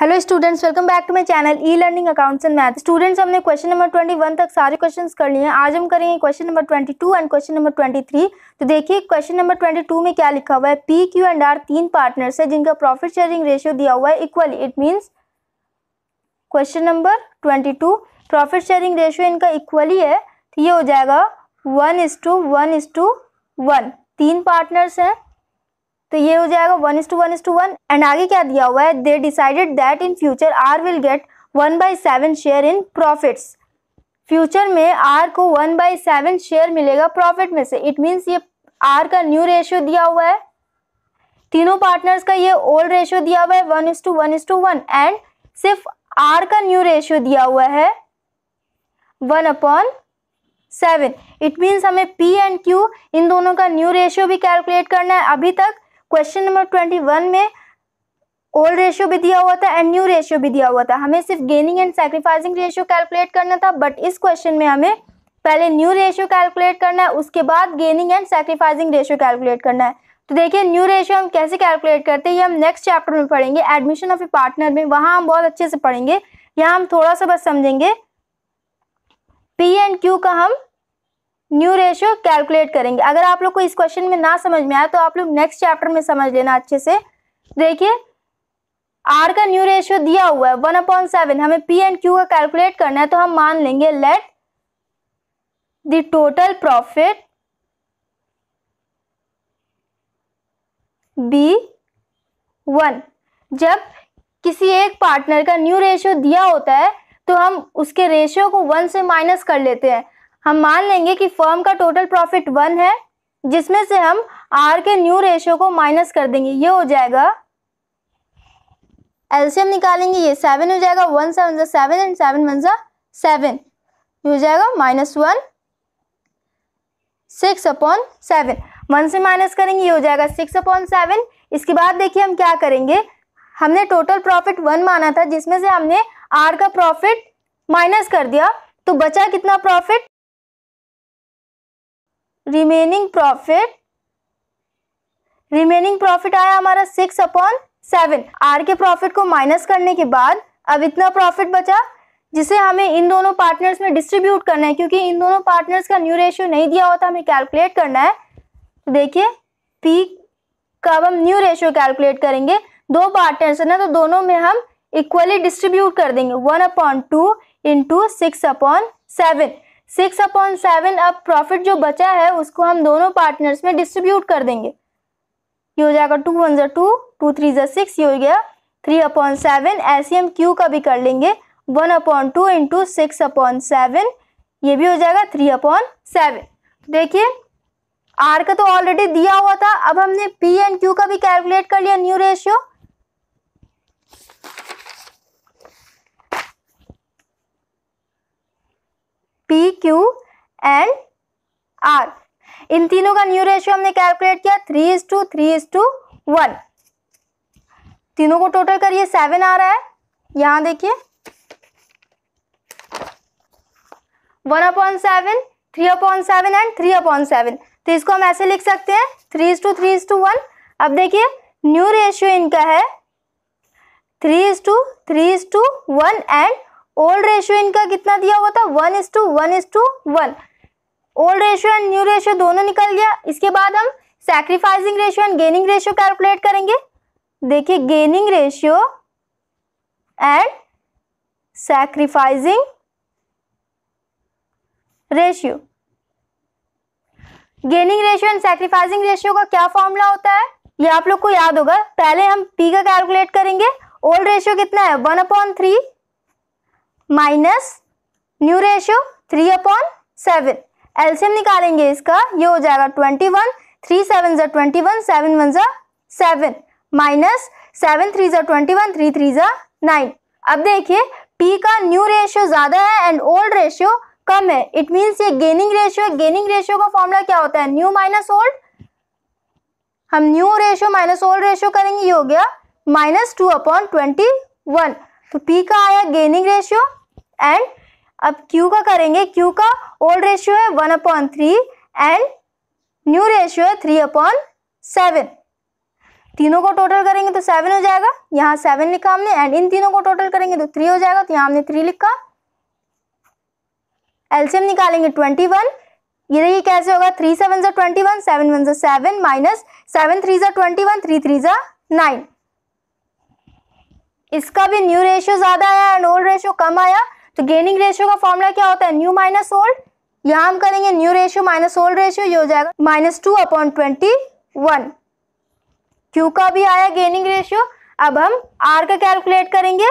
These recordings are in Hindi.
hello students welcome back to my channel e learning accounts and math students हमने क्वेश्चन नंबर ट्वेंटी वन तक सारे क्वेश्चंस कर लिए हैं आज हम करेंगे question number twenty two and question number twenty three तो देखिए क्वेश्चन नंबर ट्वेंटी टू में क्या लिखा हुआ है पी क्यू एंड आर तीन पार्टनर्स है जिनका प्रॉफिट शेयरिंग रेशियो दिया हुआ है equally it means question number twenty two profit sharing ratio इनका इक्वली है तो ये हो जाएगा one is to one is to one तीन पार्टनर्स हैं तो ये हो जाएगा one is to one is to one and आगे क्या दिया हुआ है they decided that in future R will get one by seven share in profits future में आर को वन बाई सेवन शेयर मिलेगा प्रॉफिट में से इट मीन्स ये आर का न्यू रेशियो दिया हुआ है तीनों पार्टनर्स का ये ओल्ड रेशियो दिया हुआ है one is to one is to one and सिर्फ आर का न्यू रेशियो दिया हुआ है one upon seven it means हमें पी एंड क्यू इन दोनों का न्यू रेशियो भी कैलकुलेट करना है अभी तक क्वेश्चन नंबर ट्वेंटी वन में ओल्ड रेशियो भी दिया हुआ था एंड न्यू रेशियो भी दिया हुआ था हमें सिर्फ gaining and sacrificing ratio calculate करना था बट इस क्वेश्चन में हमें पहले न्यू रेशियो कैलकुलेट करना है उसके बाद gaining and sacrificing ratio calculate करना है तो देखिए न्यू रेशियो हम कैसे कैलकुलेट करते हैं ये हम नेक्स्ट चैप्टर में पढ़ेंगे एडमिशन ऑफ ए पार्टनर में वहाँ हम बहुत अच्छे से पढ़ेंगे यहाँ हम थोड़ा सा बस समझेंगे पी एंड क्यू का हम न्यू रेशियो कैलकुलेट करेंगे अगर आप लोग को इस क्वेश्चन में ना समझ में आया तो आप लोग नेक्स्ट चैप्टर में समझ लेना अच्छे से देखिए आर का न्यू रेशियो दिया हुआ है वन अपॉइंट सेवन हमें पी एंड क्यू का कैलकुलेट करना है तो हम मान लेंगे let the total profit be one जब किसी एक पार्टनर का न्यू रेशियो दिया होता है तो हम उसके रेशियो को वन से माइनस कर लेते हैं हम मान लेंगे कि फर्म का टोटल प्रॉफिट वन है जिसमें से हम आर के न्यू रेशियो को माइनस कर देंगे ये हो जाएगा एल्शियम निकालेंगे ये सेवन हो जाएगा वन सेवन जो सेवन एंड सेवन वन जो सेवन ये हो जाएगा minus one six upon seven one से माइनस करेंगे ये हो जाएगा सिक्स अपॉन सेवन इसके बाद देखिए हम क्या करेंगे हमने टोटल प्रॉफिट वन माना था जिसमें से हमने आर का प्रॉफिट माइनस कर दिया तो बचा कितना profit remaining profit remaining profit आया हमारा सिक्स अपॉन सेवन आर के प्रॉफिट को माइनस करने के बाद अब इतना प्रॉफिट बचा जिसे हमें इन दोनों पार्टनर्स में डिस्ट्रीब्यूट करना है क्योंकि इन दोनों पार्टनर्स का न्यू रेशियो नहीं दिया होता हमें कैलकुलेट करना है तो देखिए पी का अब हम न्यू रेशियो कैलकुलेट करेंगे दो पार्टनर्स है ना तो दोनों में हम इक्वली डिस्ट्रीब्यूट कर देंगे one upon two into six upon seven six upon seven अब प्रॉफिट जो बचा है उसको हम दोनों पार्टनर्स में डिस्ट्रीब्यूट कर देंगे ये हो जाएगा टू वन जो टू टू थ्री जो सिक्स ये हो गया थ्री अपॉन सेवन ऐसे हम क्यू का भी कर लेंगे one upon two into six upon seven ये भी हो जाएगा थ्री अपॉन सेवन देखिए आर का तो ऑलरेडी दिया हुआ था अब हमने पी एंड क्यू का भी कैलकुलेट कर लिया new ratio Q and R इन तीनों का न्यू रेशियो हमने कैलकुलेट किया three is to three is to one तीनों को टोटल करिए सेवन आ रहा है यहां देखिए one upon seven three upon seven and three upon seven तो इसको हम ऐसे लिख सकते हैं three is to three is to one अब देखिए न्यू रेशियो इनका है three is to three is to one and old ratio इनका कितना दिया हुआ था one is to one is to one old ratio and new ratio दोनों निकल गया इसके बाद हम sacrificing ratio and gaining ratio calculate करेंगे देखिए gaining ratio and sacrificing ratio gaining ratio and sacrificing ratio का क्या फॉर्मूला होता है ये आप लोग को याद होगा पहले हम पी का कैलकुलेट करेंगे ओल्ड रेशियो कितना है one upon three minus new ratio three upon seven LCM निकालेंगे इसका ये हो जाएगा ट्वेंटी वन थ्री सेवन जो ट्वेंटी वन सेवन वन ज़ा सेवन माइनस सेवन थ्री जो ट्वेंटी वन थ्री थ्री ज़ा नाइन अब देखिए पी का न्यू रेशियो ज़्यादा है एंड ओल्ड रेशियो कम है इट मीन्स ये गेनिंग रेशियो है गेनिंग रेशियो का फॉर्मूला क्या होता है न्यू माइनस ओल्ड हम new ratio minus old ratio करेंगे ये हो गया minus two upon twenty one तो पी का आया गेनिंग रेशियो एंड अब क्यू का करेंगे क्यू का ओल्ड रेशियो है one upon three and new ratio है थ्री अपॉन सेवन तीनों को टोटल करेंगे तो सेवन हो जाएगा यहाँ सेवन लिखा हमने एंड इन तीनों को टोटल करेंगे तो थ्री हो जाएगा तो यहाँ हमने थ्री लिखा एलसीएम निकालेंगे ट्वेंटी वन ये देखिए कैसे होगा थ्री सेवन जो ट्वेंटी वन सेवन वन जो सेवन माइनस सेवन थ्री जो ट्वेंटी वन थ्री थ्री जो नाइन इसका भी न्यू रेशियो ज्यादा आया एंड ओल्ड रेशियो कम आया तो गेनिंग रेशियो का फॉर्मूला क्या होता है न्यू माइनस ओल्ड यहां हम करेंगे new ratio minus old ratio ये हो जाएगा minus two upon twenty one Q का भी आया गेनिंग रेशियो अब हम आर का कैलकुलेट करेंगे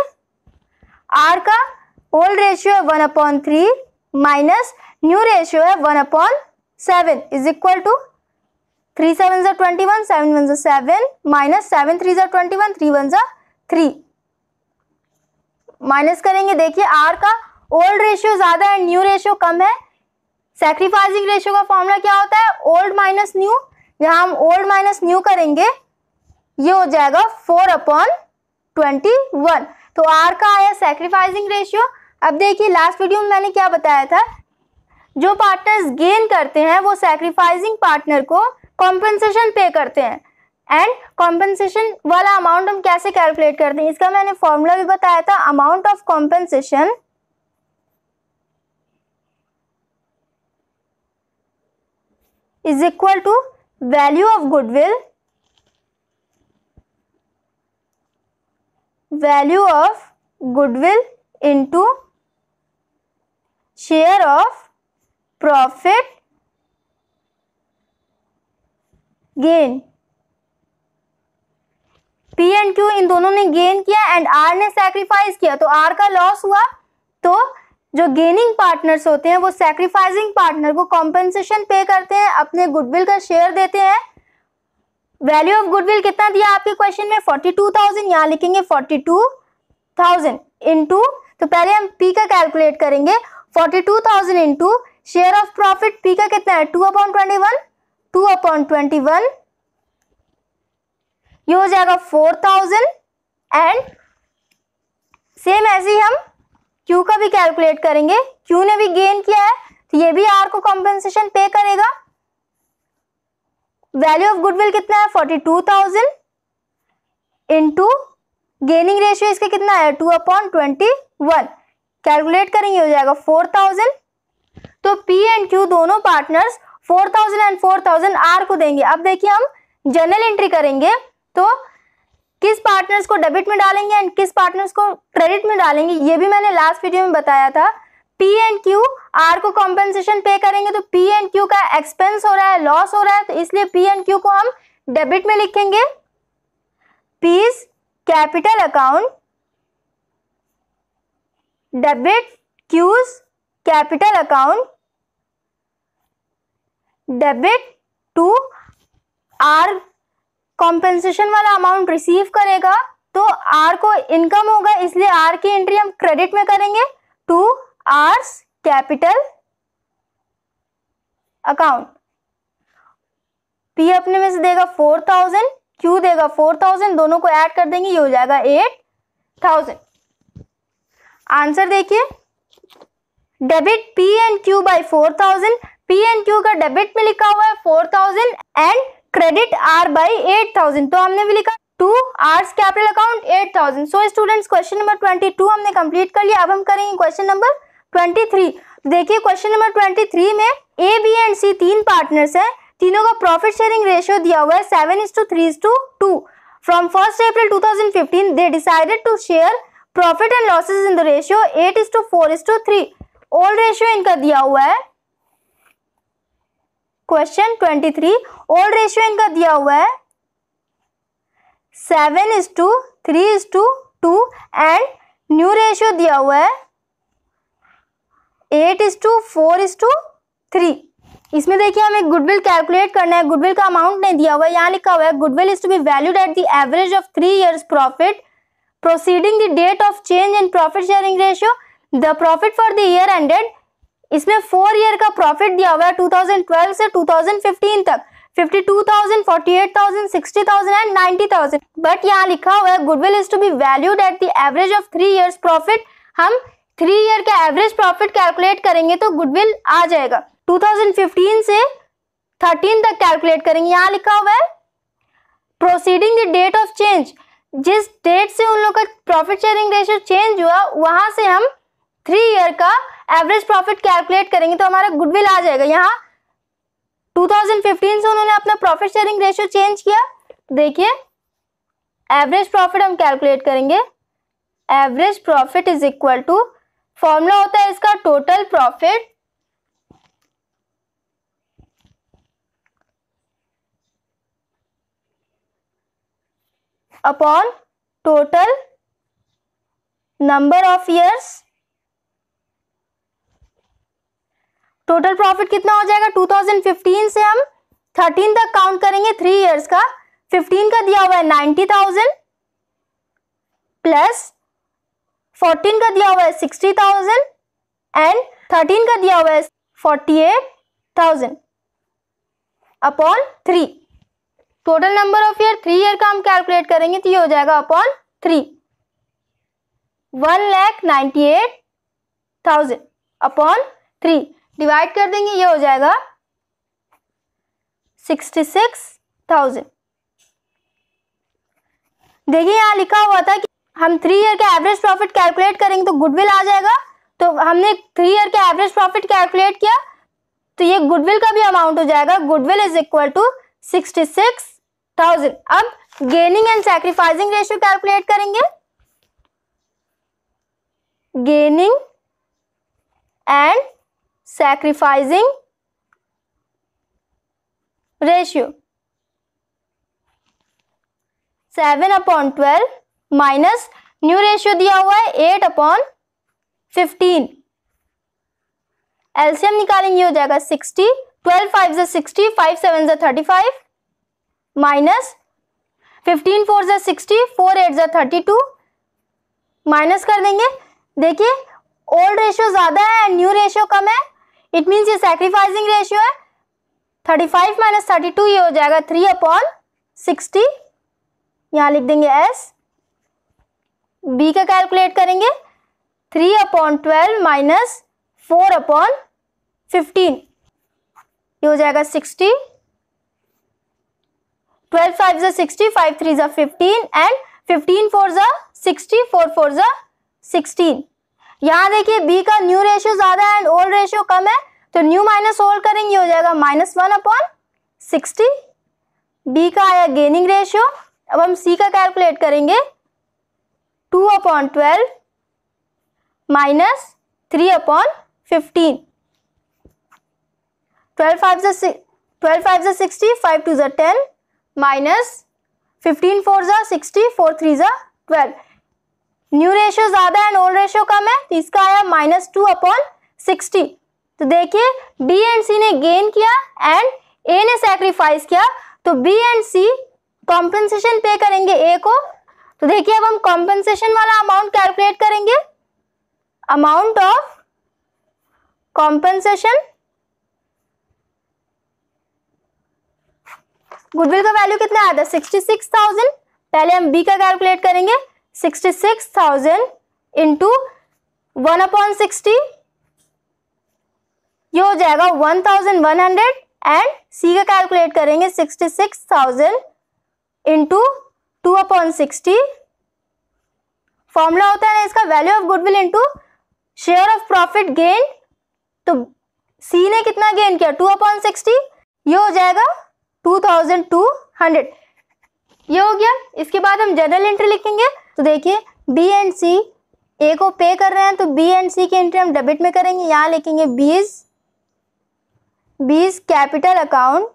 आर का ओल्ड रेशियो है one upon three minus new ratio है one upon seven is equal to three seven जो ट्वेंटी वन सेवन वन जो सेवन माइनस सेवन थ्री जो ट्वेंटी वन थ्री वन जो थ्री माइनस करेंगे देखिए आर का ओल्ड रेशियो ज़्यादा है न्यू रेशियो कम है सेक्रीफाइजिंग रेशियो का फॉर्मूला क्या होता है ओल्ड माइनस न्यू जहां हम ओल्ड माइनस न्यू करेंगे ये हो जाएगा फोर अपॉन ट्वेंटी वन तो आर का आया सेक्रीफाइजिंग रेशियो अब देखिए लास्ट वीडियो में मैंने क्या बताया था जो पार्टनर्स गेन करते हैं वो सेक्रीफाइजिंग पार्टनर को कॉम्पनसेशन पे करते हैं एंड कॉम्पेंसेशन वाला अमाउंट हम कैसे कैलकुलेट करते हैं इसका मैंने फॉर्मूला भी बताया था amount of compensation is equal to value of goodwill value of goodwill into share of profit gain P and Q इन दोनों ने गेन किया एंड आर ने सेक्रीफाइस किया तो आर का लॉस हुआ तो जो गेनिंग पार्टनर्स होते हैं वो सेक्रीफाइसिंग पार्टनर को कॉम्पेंसेशन पे करते हैं अपने गुडविल का शेयर देते हैं वैल्यू ऑफ गुडविल कितना दिया आपके क्वेश्चन में फोर्टी टू थाउजेंड यहाँ लिखेंगे फोर्टी टू थाउजेंड इंटू तो पहले हम पी का कैलकुलेट करेंगे forty two thousand into share of profit P का कितना है two upon twenty one two upon twenty one ये हो जाएगा फोर थाउजेंड एंड सेम ऐसे ही हम क्यू का भी कैलकुलेट करेंगे क्यू ने भी गेन किया है तो ये भी आर को कॉम्पेंसेशन पे करेगा वैल्यू ऑफ गुडविल कितना है forty two thousand into gaining ratio इसका कितना है two upon twenty one calculate करेंगे हो जाएगा फोर थाउजेंड तो पी एंड क्यू दोनों partners four thousand and four thousand R को देंगे अब देखिए हम जनरल एंट्री करेंगे तो किस पार्टनर्स को डेबिट में डालेंगे एंड किस पार्टनर्स को क्रेडिट में डालेंगे ये भी मैंने लास्ट वीडियो में बताया था पी एंड क्यू आर को कॉम्पेंसेशन पे करेंगे तो पी एंड क्यू का एक्सपेंस हो रहा है लॉस हो रहा है तो इसलिए पी एंड क्यू को हम डेबिट में लिखेंगे P's capital account debit Q's capital account debit to R compensation वाला अमाउंट रिसीव करेगा तो आर को इनकम होगा इसलिए आर की एंट्री हम क्रेडिट में करेंगे to R's capital account P अपने में से देगा फोर थाउजेंड क्यू देगा फोर थाउजेंड दोनों को ऐड कर देंगे ये हो जाएगा एट थाउजेंड आंसर देखिए debit P and Q by four thousand P and Q का डेबिट में लिखा हुआ है four thousand and credit R by eight thousand तो हमने भी लिखा to R's capital account eight thousand so students question number twenty to हमने कंप्लीट कर लिया अब हम करेंगे क्वेश्चन नंबर ट्वेंटी थ्री देखिए क्वेश्चन नंबर ट्वेंटी थ्री में ए बी एंड सी तीन पार्टनर्स है तीनों का प्रॉफिट शेयरिंग रेशियो दिया हुआ है seven is to three is to two from first April two thousand fifteen they decided to share profit and losses in the ratio eight is to four is to three old ratio इनका दिया हुआ है question twenty three old ratio इनका दिया हुआ है seven is to three is to two and new ratio दिया हुआ है eight is to four is to three इसमें देखिए हमें गुडविल कैलकुलेट करना है गुडविल का अमाउंट नहीं दिया हुआ है यहाँ लिखा हुआ है goodwill is to be valued at the average of three years profit proceeding the date of change in profit sharing ratio the profit for the year ended इसमें फोर ईयर का प्रॉफिट दिया हुआ है 2012 से 2015 तक 52,000, 48,000, 60,000 एंड 90,000 बट यहाँ लिखा हुआ है goodwill is to be valued at the average of three years profit हम थ्री ईयर का एवरेज प्रॉफिट कैलकुलेट करेंगे तो गुडविल आ जाएगा 2015 से 13 तक कैलकुलेट करेंगे यहाँ लिखा हुआ है proceeding the date of change जिस डेट से उन लोग का प्रॉफिट शेयरिंग रेशियो चेंज हुआ वहां से हम थ्री ईयर का एवरेज प्रॉफिट कैलकुलेट करेंगे तो हमारा गुडविल आ जाएगा यहाँ 2015 से उन्होंने अपना प्रॉफिट शेयरिंग रेशियो चेंज किया तो देखिए एवरेज प्रॉफिट हम कैलकुलेट करेंगे average profit is equal to formula होता है इसका total profit upon total number of years total profit कितना हो जाएगा 2015 से हम 13 तक काउंट करेंगे थ्री इयर्स का 15 का दिया हुआ है 90,000 प्लस 14 का दिया हुआ है 60,000 एंड 13 का दिया हुआ है 48,000 upon three total number of year three year का हम कैलकुलेट करेंगे तो ये हो जाएगा upon three one lakh ninety eight thousand upon three divide कर देंगे ये हो जाएगा सिक्सटी सिक्स थाउजेंड देखिए यहाँ लिखा हुआ था कि हम थ्री ईयर का एवरेज प्रॉफिट कैलकुलेट करेंगे तो गुडविल आ जाएगा तो हमने थ्री ईयर का एवरेज प्रॉफिट कैलकुलेट किया तो ये गुडविल का भी अमाउंट हो जाएगा goodwill is equal to sixty six thousand अब gaining and sacrificing ratio calculate करेंगे gaining and sacrificing ratio 7 upon 12 minus new ratio दिया हुआ है 8 अपॉन 15 एलसीएम निकालेंगे हो जाएगा 60 ट्वेल्व फाइव से सिक्सटी फाइव सेवन से thirty five minus fifteen four से सिक्सटी फोर एट से थर्टी टू माइनस कर देंगे देखिए ओल्ड रेशियो ज़्यादा है न्यू रेशियो कम है इट मीन्स ये सेक्रीफाइसिंग रेशियो है thirty five minus thirty two ये हो जाएगा थ्री अपॉन सिक्सटी यहाँ लिख देंगे एस बी का कैलकुलेट करेंगे three upon twelve minus four upon fifteen ये हो जाएगा सिक्सटी ट्वेल्व फाइव ज़ा सिक्सटी फाइव थ्री ज़ा फिफ्टीन एंड फिफ्टीन फोर ज़ा सिक्सटी फोर फोर ज़ा सिक्सटीन यहाँ देखिए बी का न्यू रेशियो ज्यादा है एंड ओल्ड रेशियो कम है तो न्यू माइनस ओल्ड करेंगे हो जाएगा minus one upon sixty B का आया गेनिंग रेशियो अब हम सी का कैलकुलेट करेंगे two upon twelve minus three upon fifteen twelve five ज़ा ट्वेल्व फाइव ज़ा सिक्सटी फाइव टू ज़ा टेन माइनस फिफ्टीन फोर ज़ा सिक्सटी फोर थ्री जो ट्वेल्व न्यू रेशियो ज्यादा एंड ओल्ड रेशियो कम है तो इसका आया माइनस टू अपॉन सिक्सटी तो देखिए बी एंड सी ने गेन किया एंड ए ने सेक्रीफाइस किया तो B and C compensation pay करेंगे ए को तो देखिए अब हम कॉम्पेंसेशन वाला अमाउंट कैलकुलेट करेंगे अमाउंट ऑफ कॉम्पेंसेशन गुडविल का वैल्यू कितना आया था सिक्सटी सिक्स थाउजेंड पहले हम बी का कैलकुलेट करेंगे sixty six thousand into one upon sixty ये हो जाएगा one thousand one hundred and C का कैलकुलेट करेंगे sixty six thousand into two upon sixty formula होता है ना इसका value of goodwill into share of profit gain तो सी ने कितना गेन किया टू अपॉन सिक्सटी ये हो जाएगा टू थाउजेंड टू हंड्रेड ये हो गया इसके बाद हम जनरल एंट्री लिखेंगे तो देखिए बी एंड सी ए को पे कर रहे हैं तो बी एंड सी की एंट्री हम डेबिट में करेंगे यहाँ लिखेंगे B's B's capital account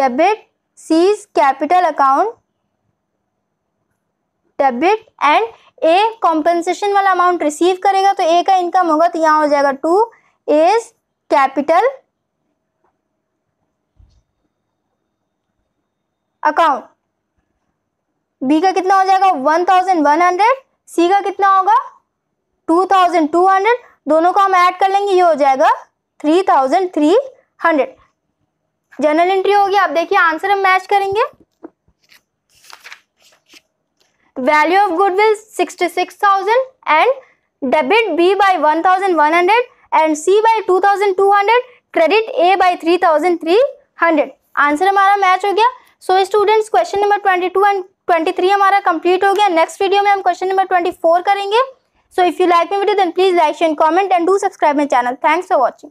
debit C's capital account debit and A compensation वाला अमाउंट रिसीव करेगा तो ए का इनकम होगा तो यहाँ हो जाएगा to A's capital account B का कितना हो जाएगा one thousand one hundred C का कितना होगा टू थाउजेंड टू हंड्रेड दोनों को हम ऐड कर लेंगे ये हो जाएगा three thousand three hundred general entry होगी आप देखिए आंसर हम मैच करेंगे value of goodwill sixty six thousand and debit B by one thousand one hundred and C by two thousand two hundred credit A by three thousand three hundred answer हमारा मैच हो गया so students question number twenty two and twenty three हमारा कंप्लीट हो गया नेक्स्ट वीडियो में हम क्वेश्चन नंबर ट्वेंटी फोर करेंगे so if you like my video then please like and comment and do subscribe my channel thanks for watching